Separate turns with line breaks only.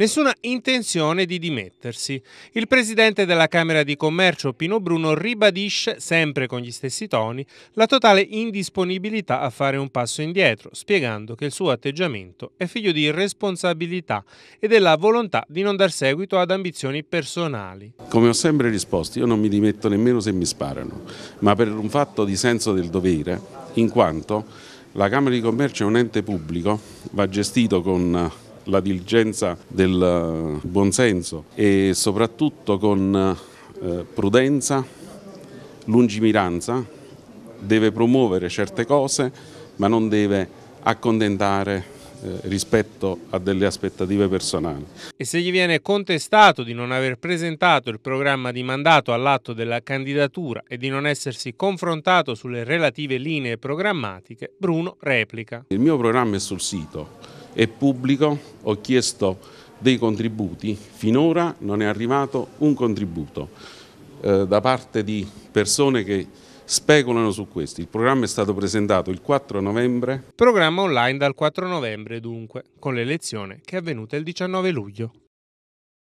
Nessuna intenzione di dimettersi. Il presidente della Camera di Commercio Pino Bruno ribadisce, sempre con gli stessi toni, la totale indisponibilità a fare un passo indietro, spiegando che il suo atteggiamento è figlio di responsabilità e della volontà di non dar seguito ad ambizioni personali.
Come ho sempre risposto, io non mi dimetto nemmeno se mi sparano, ma per un fatto di senso del dovere, in quanto la Camera di Commercio è un ente pubblico, va gestito con la diligenza del eh, buonsenso e soprattutto con eh, prudenza, lungimiranza, deve promuovere certe cose ma non deve accontentare eh, rispetto a delle aspettative personali.
E se gli viene contestato di non aver presentato il programma di mandato all'atto della candidatura e di non essersi confrontato sulle relative linee programmatiche, Bruno replica.
Il mio programma è sul sito e pubblico ho chiesto dei contributi, finora non è arrivato un contributo eh, da parte di persone che speculano su questo. Il programma è stato presentato il 4 novembre.
Programma online dal 4 novembre dunque, con l'elezione che è avvenuta il 19 luglio.